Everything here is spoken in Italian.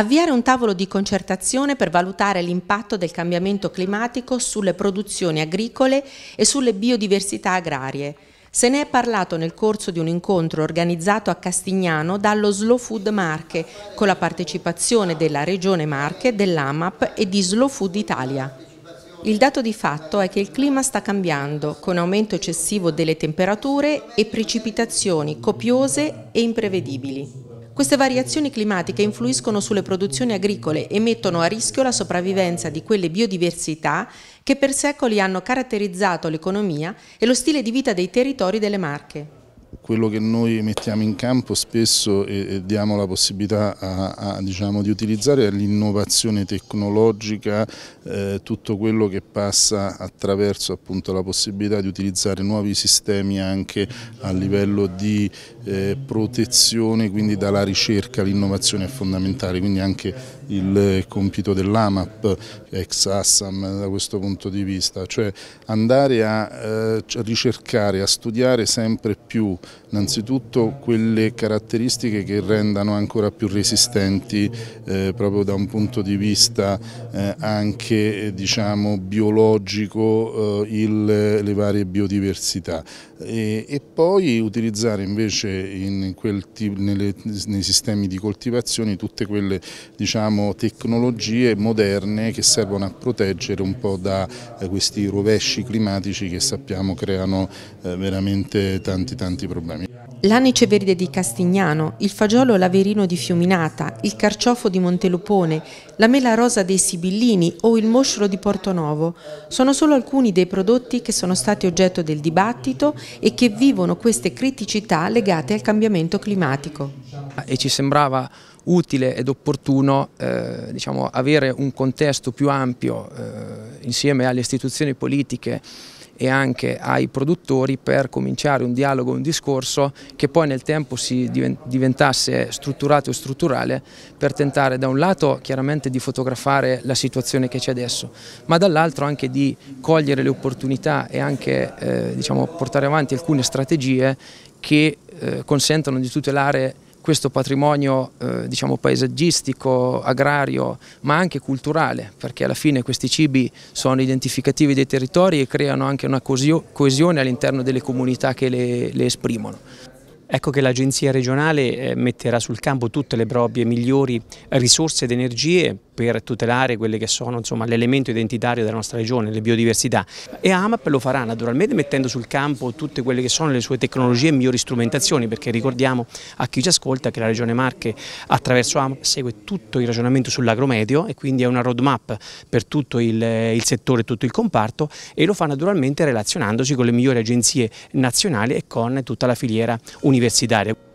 Avviare un tavolo di concertazione per valutare l'impatto del cambiamento climatico sulle produzioni agricole e sulle biodiversità agrarie. Se ne è parlato nel corso di un incontro organizzato a Castignano dallo Slow Food Marche, con la partecipazione della Regione Marche, dell'AMAP e di Slow Food Italia. Il dato di fatto è che il clima sta cambiando, con aumento eccessivo delle temperature e precipitazioni copiose e imprevedibili. Queste variazioni climatiche influiscono sulle produzioni agricole e mettono a rischio la sopravvivenza di quelle biodiversità che per secoli hanno caratterizzato l'economia e lo stile di vita dei territori delle Marche quello che noi mettiamo in campo spesso e, e diamo la possibilità a, a, diciamo, di utilizzare è l'innovazione tecnologica, eh, tutto quello che passa attraverso appunto, la possibilità di utilizzare nuovi sistemi anche a livello di eh, protezione, quindi dalla ricerca l'innovazione è fondamentale, quindi anche il compito dell'AMAP ex Assam da questo punto di vista, cioè andare a eh, ricercare, a studiare sempre più innanzitutto quelle caratteristiche che rendano ancora più resistenti eh, proprio da un punto di vista eh, anche eh, diciamo, biologico eh, il, le varie biodiversità e, e poi utilizzare invece in tipo, nelle, nei sistemi di coltivazione tutte quelle diciamo, tecnologie moderne che servono a proteggere un po' da eh, questi rovesci climatici che sappiamo creano eh, veramente tanti tanti problemi l'anice verde di Castignano, il fagiolo laverino di Fiuminata, il carciofo di Montelupone, la mela rosa dei Sibillini o il moscelo di Portonovo sono solo alcuni dei prodotti che sono stati oggetto del dibattito e che vivono queste criticità legate al cambiamento climatico. E ci sembrava utile ed opportuno eh, diciamo, avere un contesto più ampio eh, insieme alle istituzioni politiche e anche ai produttori per cominciare un dialogo, un discorso che poi nel tempo si diventasse strutturato e strutturale per tentare da un lato chiaramente di fotografare la situazione che c'è adesso, ma dall'altro anche di cogliere le opportunità e anche eh, diciamo, portare avanti alcune strategie che eh, consentano di tutelare questo patrimonio eh, diciamo paesaggistico, agrario, ma anche culturale, perché alla fine questi cibi sono identificativi dei territori e creano anche una coesione all'interno delle comunità che le, le esprimono. Ecco che l'Agenzia regionale eh, metterà sul campo tutte le proprie migliori risorse ed energie per tutelare quelle che sono l'elemento identitario della nostra regione, le biodiversità e AMAP lo farà naturalmente mettendo sul campo tutte quelle che sono le sue tecnologie e migliori strumentazioni perché ricordiamo a chi ci ascolta che la regione Marche attraverso AMAP segue tutto il ragionamento sull'agromedio e quindi è una roadmap per tutto il, il settore, tutto il comparto e lo fa naturalmente relazionandosi con le migliori agenzie nazionali e con tutta la filiera universitaria.